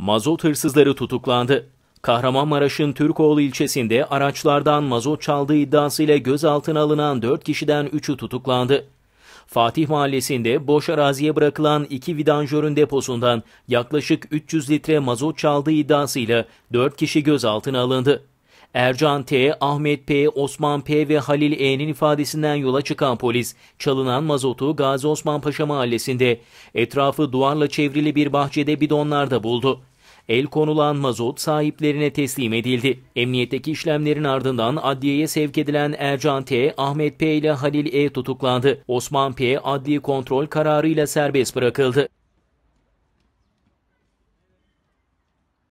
mazot hırsızları tutuklandı. Kahramanmaraş'ın Türkoğlu ilçesinde araçlardan mazot çaldığı iddiasıyla gözaltına alınan 4 kişiden 3'ü tutuklandı. Fatih Mahallesi'nde boş araziye bırakılan iki vidanjörün deposundan yaklaşık 300 litre mazot çaldığı iddiasıyla 4 kişi gözaltına alındı. Ercan T, Ahmet P, Osman P ve Halil E'nin ifadesinden yola çıkan polis, çalınan mazotu Gazi Osman Paşa mahallesinde etrafı duvarla çevrili bir bahçede bidonlarda buldu el konulan mazot sahiplerine teslim edildi. Emniyetteki işlemlerin ardından adliyeye sevk edilen Ercan T, Ahmet P ile Halil E tutuklandı. Osman P adli kontrol kararıyla serbest bırakıldı.